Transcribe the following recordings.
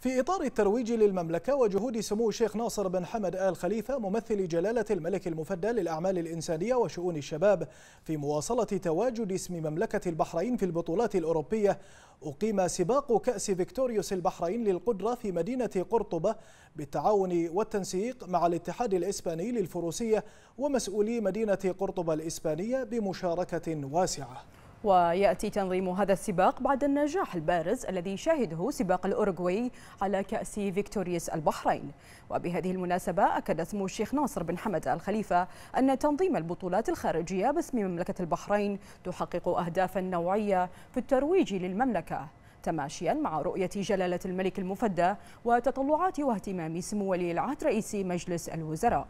في إطار الترويج للمملكة وجهود سمو الشيخ ناصر بن حمد آل خليفة ممثل جلالة الملك المفدى للأعمال الإنسانية وشؤون الشباب في مواصلة تواجد اسم مملكة البحرين في البطولات الأوروبية أقيم سباق كأس فيكتوريوس البحرين للقدرة في مدينة قرطبة بالتعاون والتنسيق مع الاتحاد الإسباني للفروسية ومسؤولي مدينة قرطبة الإسبانية بمشاركة واسعة ويأتي تنظيم هذا السباق بعد النجاح البارز الذي شهده سباق الاورغواي على كأس فيكتوريوس البحرين وبهذه المناسبة أكد سمو الشيخ ناصر بن حمد الخليفة أن تنظيم البطولات الخارجية باسم مملكة البحرين تحقق أهدافا نوعية في الترويج للمملكة تماشيا مع رؤية جلالة الملك المفدى وتطلعات واهتمام سمو ولي العهد رئيس مجلس الوزراء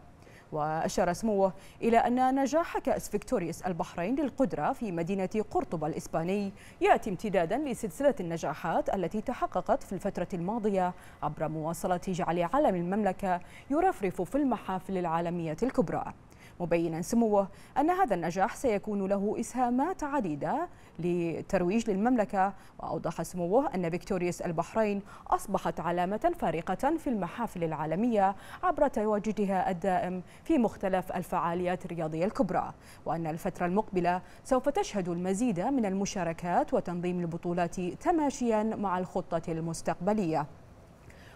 وأشار سموه إلى أن نجاح كأس فيكتوريوس البحرين للقدرة في مدينة قرطبة الإسباني يأتي امتدادا لسلسلة النجاحات التي تحققت في الفترة الماضية عبر مواصلة جعل علم المملكة يرفرف في المحافل العالمية الكبرى مبينا سموه أن هذا النجاح سيكون له إسهامات عديدة لترويج للمملكة وأوضح سموه أن فيكتوريوس البحرين أصبحت علامة فارقة في المحافل العالمية عبر تواجدها الدائم في مختلف الفعاليات الرياضية الكبرى وأن الفترة المقبلة سوف تشهد المزيد من المشاركات وتنظيم البطولات تماشيا مع الخطة المستقبلية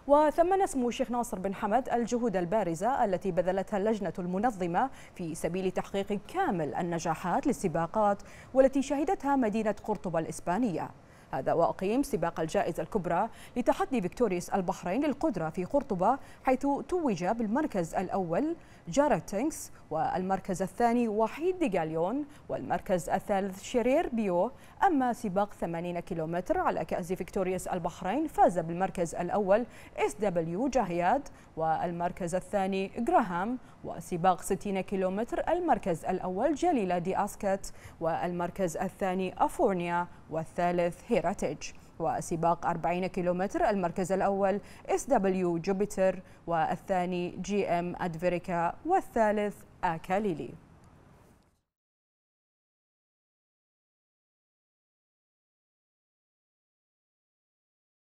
وثمن سمو الشيخ ناصر بن حمد الجهود البارزة التي بذلتها اللجنة المنظمة في سبيل تحقيق كامل النجاحات للسباقات والتي شهدتها مدينة قرطبة الإسبانية هذا وأقيم سباق الجائزة الكبرى لتحدي فيكتوريس البحرين للقدرة في قرطبة حيث توج بالمركز الأول جارا تينكس والمركز الثاني وحيد ديغاليون والمركز الثالث شرير بيو أما سباق 80 كيلومتر على كأس فيكتوريس البحرين فاز بالمركز الأول اس دبليو جاهياد والمركز الثاني جراهام وسباق 60 كيلومتر المركز الأول جليلة دي أسكت والمركز الثاني أفورنيا والثالث هير هيراتيج وسباق 40 كيلومتر المركز الأول اس دبليو جوبيتر والثاني جي ام أدفريكا والثالث أكاليلي